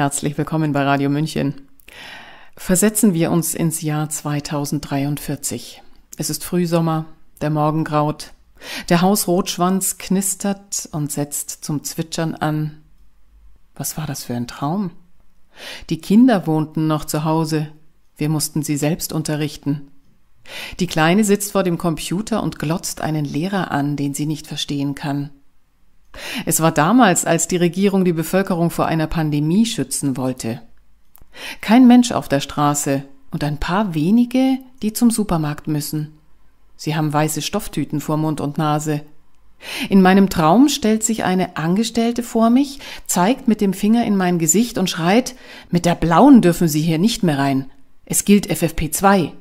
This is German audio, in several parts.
Herzlich willkommen bei Radio München. Versetzen wir uns ins Jahr 2043. Es ist Frühsommer, der Morgen graut, der Hausrotschwanz knistert und setzt zum Zwitschern an. Was war das für ein Traum? Die Kinder wohnten noch zu Hause, wir mussten sie selbst unterrichten. Die Kleine sitzt vor dem Computer und glotzt einen Lehrer an, den sie nicht verstehen kann. Es war damals, als die Regierung die Bevölkerung vor einer Pandemie schützen wollte. Kein Mensch auf der Straße und ein paar wenige, die zum Supermarkt müssen. Sie haben weiße Stofftüten vor Mund und Nase. In meinem Traum stellt sich eine Angestellte vor mich, zeigt mit dem Finger in mein Gesicht und schreit, mit der blauen dürfen Sie hier nicht mehr rein. Es gilt FFP2.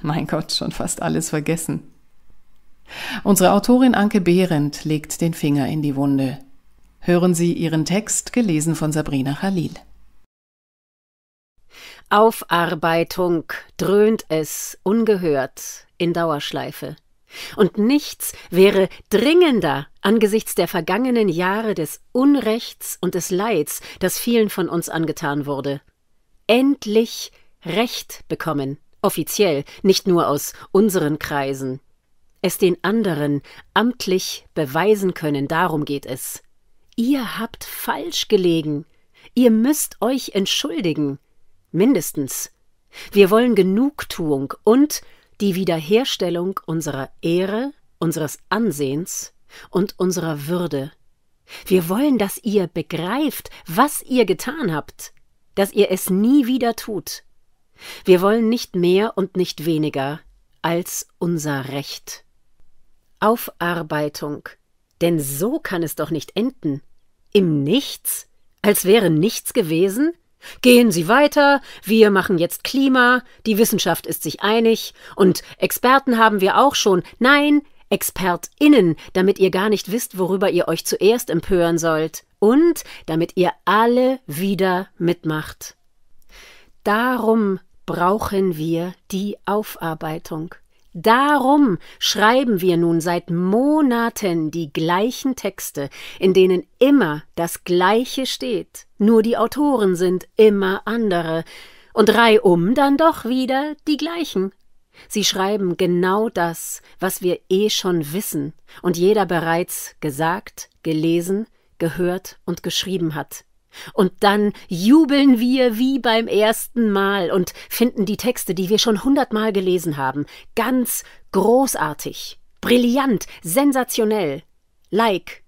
Mein Gott, schon fast alles vergessen. Unsere Autorin Anke Behrendt legt den Finger in die Wunde. Hören Sie ihren Text, gelesen von Sabrina Khalil. Aufarbeitung dröhnt es ungehört in Dauerschleife. Und nichts wäre dringender angesichts der vergangenen Jahre des Unrechts und des Leids, das vielen von uns angetan wurde. Endlich Recht bekommen, offiziell, nicht nur aus unseren Kreisen es den anderen amtlich beweisen können, darum geht es. Ihr habt falsch gelegen. Ihr müsst euch entschuldigen. Mindestens. Wir wollen Genugtuung und die Wiederherstellung unserer Ehre, unseres Ansehens und unserer Würde. Wir wollen, dass ihr begreift, was ihr getan habt, dass ihr es nie wieder tut. Wir wollen nicht mehr und nicht weniger als unser Recht. Aufarbeitung. Denn so kann es doch nicht enden. Im Nichts? Als wäre nichts gewesen? Gehen Sie weiter, wir machen jetzt Klima, die Wissenschaft ist sich einig, und Experten haben wir auch schon. Nein, ExpertInnen, damit ihr gar nicht wisst, worüber ihr euch zuerst empören sollt, und damit ihr alle wieder mitmacht. Darum brauchen wir die Aufarbeitung. Darum schreiben wir nun seit Monaten die gleichen Texte, in denen immer das Gleiche steht, nur die Autoren sind immer andere, und reihum dann doch wieder die gleichen. Sie schreiben genau das, was wir eh schon wissen und jeder bereits gesagt, gelesen, gehört und geschrieben hat. Und dann jubeln wir wie beim ersten Mal und finden die Texte, die wir schon hundertmal gelesen haben, ganz großartig, brillant, sensationell. Like.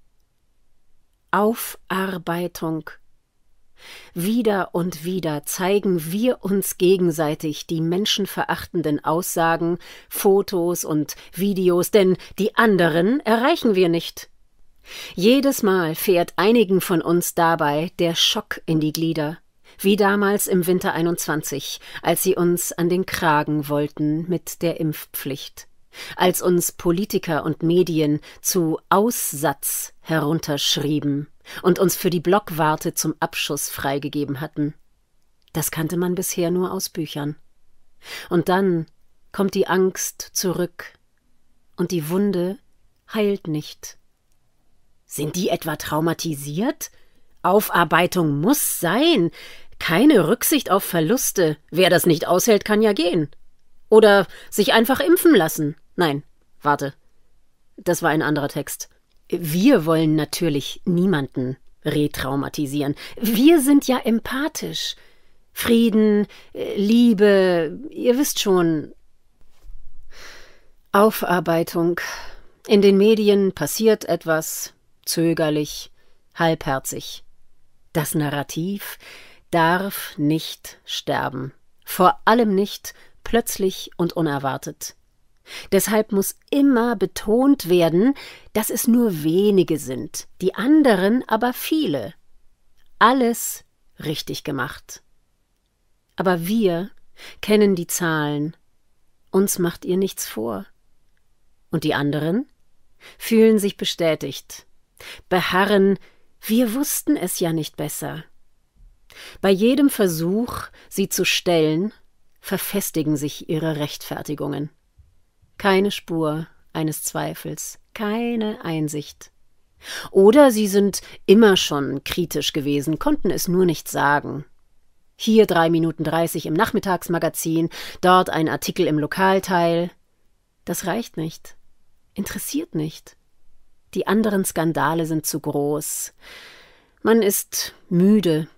Aufarbeitung. Wieder und wieder zeigen wir uns gegenseitig die menschenverachtenden Aussagen, Fotos und Videos, denn die anderen erreichen wir nicht. Jedes Mal fährt einigen von uns dabei der Schock in die Glieder, wie damals im Winter 21, als sie uns an den Kragen wollten mit der Impfpflicht, als uns Politiker und Medien zu Aussatz herunterschrieben und uns für die Blockwarte zum Abschuss freigegeben hatten. Das kannte man bisher nur aus Büchern. Und dann kommt die Angst zurück und die Wunde heilt nicht. Sind die etwa traumatisiert? Aufarbeitung muss sein. Keine Rücksicht auf Verluste. Wer das nicht aushält, kann ja gehen. Oder sich einfach impfen lassen. Nein, warte. Das war ein anderer Text. Wir wollen natürlich niemanden retraumatisieren. Wir sind ja empathisch. Frieden, äh, Liebe, ihr wisst schon. Aufarbeitung. In den Medien passiert etwas, zögerlich, halbherzig. Das Narrativ darf nicht sterben, vor allem nicht plötzlich und unerwartet. Deshalb muss immer betont werden, dass es nur wenige sind, die anderen aber viele. Alles richtig gemacht. Aber wir kennen die Zahlen. Uns macht ihr nichts vor. Und die anderen fühlen sich bestätigt Beharren, wir wussten es ja nicht besser. Bei jedem Versuch, sie zu stellen, verfestigen sich ihre Rechtfertigungen. Keine Spur eines Zweifels, keine Einsicht. Oder sie sind immer schon kritisch gewesen, konnten es nur nicht sagen. Hier drei Minuten dreißig im Nachmittagsmagazin, dort ein Artikel im Lokalteil. Das reicht nicht, interessiert nicht. Die anderen Skandale sind zu groß. Man ist müde.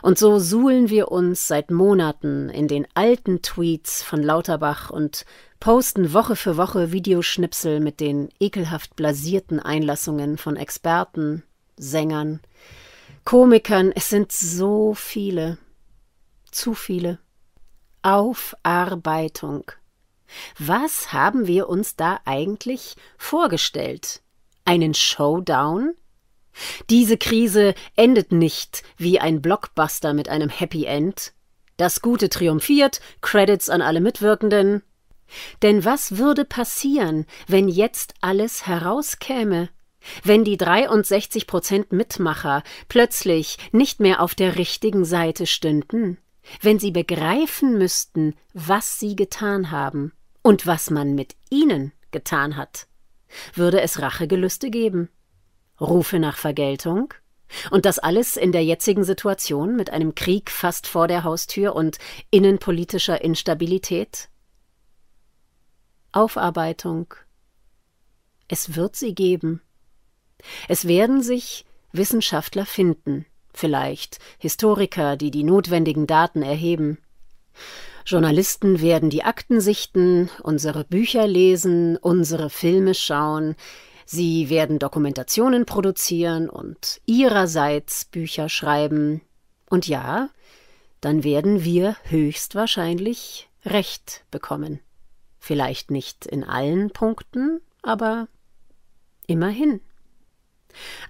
Und so suhlen wir uns seit Monaten in den alten Tweets von Lauterbach und posten Woche für Woche Videoschnipsel mit den ekelhaft blasierten Einlassungen von Experten, Sängern, Komikern. Es sind so viele. Zu viele. Aufarbeitung. Was haben wir uns da eigentlich vorgestellt? Einen Showdown? Diese Krise endet nicht wie ein Blockbuster mit einem Happy End. Das Gute triumphiert, Credits an alle Mitwirkenden. Denn was würde passieren, wenn jetzt alles herauskäme? Wenn die 63 Prozent Mitmacher plötzlich nicht mehr auf der richtigen Seite stünden? Wenn sie begreifen müssten, was sie getan haben und was man mit ihnen getan hat? Würde es Rachegelüste geben? Rufe nach Vergeltung? Und das alles in der jetzigen Situation mit einem Krieg fast vor der Haustür und innenpolitischer Instabilität? Aufarbeitung. Es wird sie geben. Es werden sich Wissenschaftler finden, vielleicht Historiker, die die notwendigen Daten erheben. Journalisten werden die Akten sichten, unsere Bücher lesen, unsere Filme schauen, sie werden Dokumentationen produzieren und ihrerseits Bücher schreiben. Und ja, dann werden wir höchstwahrscheinlich Recht bekommen. Vielleicht nicht in allen Punkten, aber immerhin.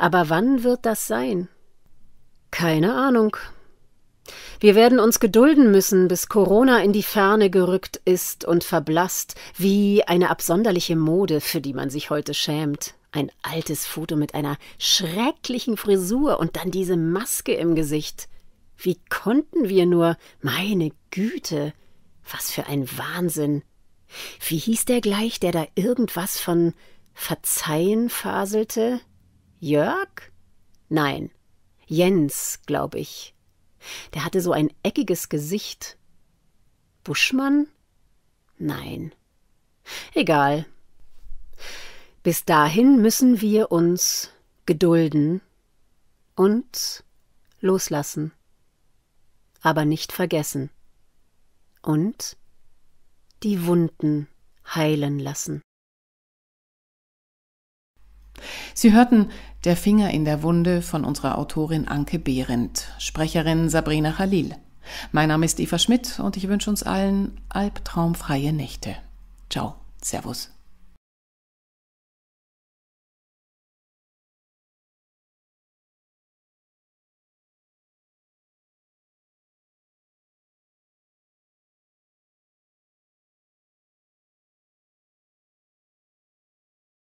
Aber wann wird das sein? Keine Ahnung, wir werden uns gedulden müssen, bis Corona in die Ferne gerückt ist und verblasst, wie eine absonderliche Mode, für die man sich heute schämt. Ein altes Foto mit einer schrecklichen Frisur und dann diese Maske im Gesicht. Wie konnten wir nur? Meine Güte! Was für ein Wahnsinn! Wie hieß der gleich, der da irgendwas von Verzeihen faselte? Jörg? Nein, Jens, glaube ich. Der hatte so ein eckiges Gesicht. Buschmann? Nein. Egal. Bis dahin müssen wir uns gedulden und loslassen, aber nicht vergessen und die Wunden heilen lassen. Sie hörten der Finger in der Wunde von unserer Autorin Anke Behrendt, Sprecherin Sabrina Khalil. Mein Name ist Eva Schmidt und ich wünsche uns allen albtraumfreie Nächte. Ciao, Servus.